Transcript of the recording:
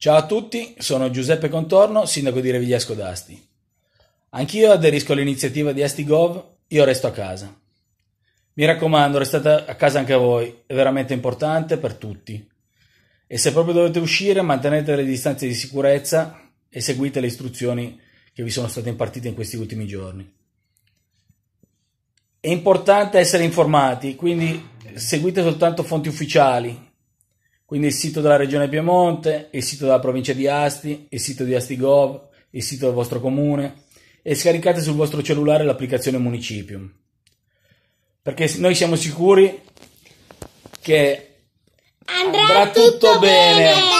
Ciao a tutti, sono Giuseppe Contorno, sindaco di Revigliasco d'Asti. Anch'io aderisco all'iniziativa di AstiGov, io resto a casa. Mi raccomando, restate a casa anche voi, è veramente importante per tutti. E se proprio dovete uscire, mantenete le distanze di sicurezza e seguite le istruzioni che vi sono state impartite in questi ultimi giorni. È importante essere informati, quindi seguite soltanto fonti ufficiali, quindi il sito della regione Piemonte, il sito della provincia di Asti, il sito di Astigov, il sito del vostro comune e scaricate sul vostro cellulare l'applicazione Municipium. Perché noi siamo sicuri che andrà, andrà tutto, tutto, bene. bene.